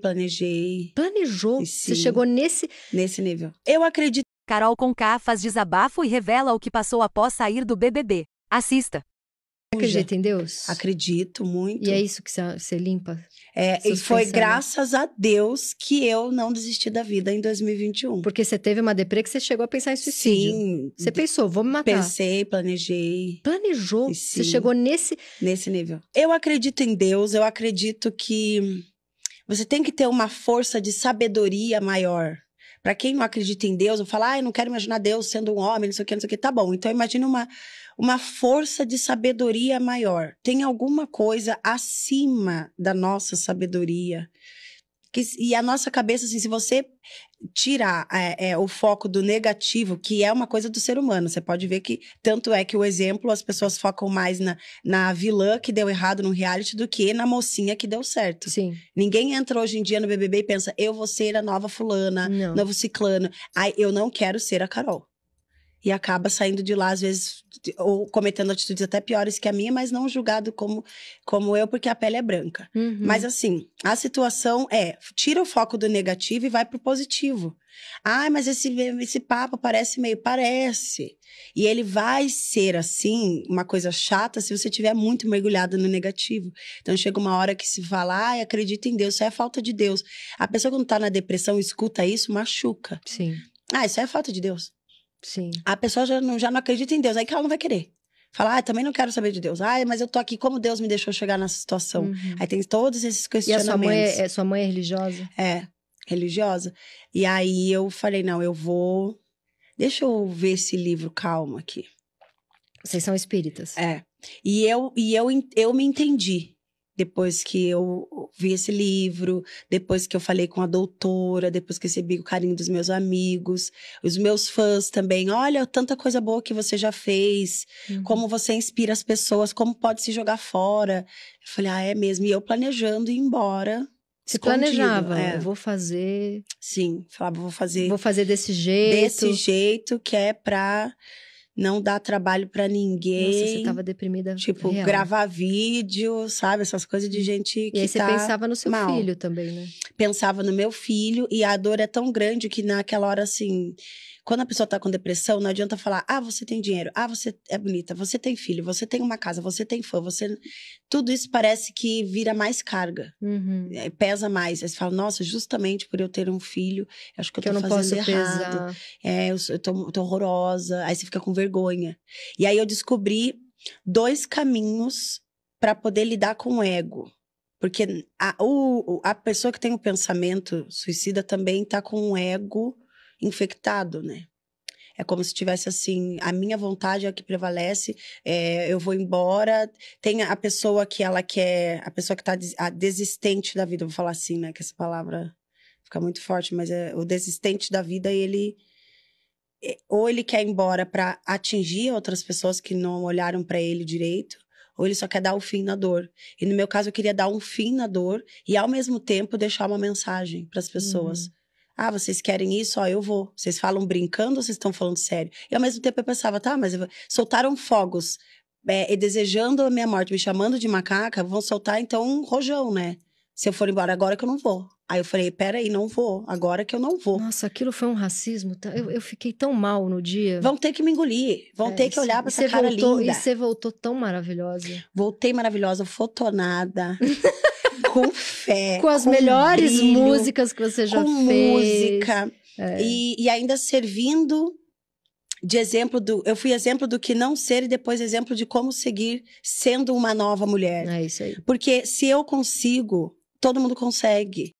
planejei. Planejou? Sim. Você chegou nesse... Nesse nível. Eu acredito. Carol Conká faz desabafo e revela o que passou após sair do BBB. Assista. Acredita em Deus? Acredito muito. E é isso que você limpa? É, e foi graças a Deus que eu não desisti da vida em 2021. Porque você teve uma deprê que você chegou a pensar em suicídio. Sim. Você pensou, vou me matar. Pensei, planejei. Planejou? Sim. Você chegou nesse... Nesse nível. Eu acredito em Deus, eu acredito que você tem que ter uma força de sabedoria maior. Para quem não acredita em Deus, eu falo, ah, eu não quero imaginar Deus sendo um homem, não sei o que, não sei o que. Tá bom, então imagina uma, uma força de sabedoria maior. Tem alguma coisa acima da nossa sabedoria que, e a nossa cabeça, assim, se você tirar é, é, o foco do negativo, que é uma coisa do ser humano, você pode ver que tanto é que o exemplo, as pessoas focam mais na, na vilã que deu errado no reality do que na mocinha que deu certo. Sim. Ninguém entra hoje em dia no BBB e pensa, eu vou ser a nova fulana, não. novo ciclano. Ai, eu não quero ser a Carol e acaba saindo de lá, às vezes, ou cometendo atitudes até piores que a minha, mas não julgado como, como eu, porque a pele é branca. Uhum. Mas assim, a situação é: tira o foco do negativo e vai pro positivo. Ah, mas esse, esse papo parece meio. Parece. E ele vai ser assim, uma coisa chata, se você tiver muito mergulhado no negativo. Então chega uma hora que se fala, ai, acredita em Deus, isso é falta de Deus. A pessoa quando tá na depressão escuta isso, machuca. Sim. Ah, isso é falta de Deus. Sim. A pessoa já não, já não acredita em Deus, aí que ela não vai querer. Falar, ah, também não quero saber de Deus. Ah, mas eu tô aqui, como Deus me deixou chegar nessa situação? Uhum. Aí tem todos esses questionamentos. E a sua mãe é, é, sua mãe é religiosa? É, religiosa. E aí eu falei, não, eu vou... Deixa eu ver esse livro, calma aqui. Vocês são espíritas? É. E eu, e eu, eu me entendi depois que eu vi esse livro, depois que eu falei com a doutora, depois que recebi o carinho dos meus amigos, os meus fãs também. Olha, tanta coisa boa que você já fez, uhum. como você inspira as pessoas, como pode se jogar fora. Eu falei, ah, é mesmo. E eu planejando ir embora. Se planejava, é. vou fazer. Sim, falava, vou fazer. Vou fazer desse jeito. Desse jeito que é pra não dá trabalho para ninguém. Nossa, você tava deprimida. Tipo, real. gravar vídeo, sabe? Essas coisas de uhum. gente que. E aí você tá pensava no seu mal. filho também, né? Pensava no meu filho, e a dor é tão grande que naquela hora, assim, quando a pessoa tá com depressão, não adianta falar: ah, você tem dinheiro, ah, você é bonita, você tem filho, você tem uma casa, você tem fã, você. Tudo isso parece que vira mais carga, uhum. É, pesa mais. Aí você fala: nossa, justamente por eu ter um filho, acho que eu tô eu não fazendo posso errado. Pesar. É, eu, eu tô, eu tô horrorosa. Aí você fica com vergonha. E aí eu descobri dois caminhos para poder lidar com o ego. Porque a, o, a pessoa que tem o pensamento suicida também tá com um ego infectado, né? É como se tivesse assim, a minha vontade é a que prevalece, é, eu vou embora. Tem a pessoa que ela quer, a pessoa que tá des, desistente da vida, vou falar assim, né? Que essa palavra fica muito forte, mas é o desistente da vida, ele é, ou ele quer ir embora para atingir outras pessoas que não olharam para ele direito, ou ele só quer dar o um fim na dor. E no meu caso, eu queria dar um fim na dor e ao mesmo tempo deixar uma mensagem para as pessoas. Uhum. Ah, vocês querem isso? Ó, eu vou. Vocês falam brincando ou vocês estão falando sério? E ao mesmo tempo eu pensava, tá, mas eu... soltaram fogos. É, desejando a minha morte, me chamando de macaca, vão soltar então um rojão, né? Se eu for embora agora que eu não vou. Aí eu falei, peraí, não vou, agora que eu não vou. Nossa, aquilo foi um racismo, eu, eu fiquei tão mal no dia. Vão ter que me engolir, vão é, ter que olhar pra essa cara voltou, linda. E você voltou tão maravilhosa. Voltei maravilhosa, fotonada. com fé. Com as com melhores brilho, músicas que você já com fez. música. É. E, e ainda servindo de exemplo do. Eu fui exemplo do que não ser e depois exemplo de como seguir sendo uma nova mulher. É isso aí. Porque se eu consigo, todo mundo consegue.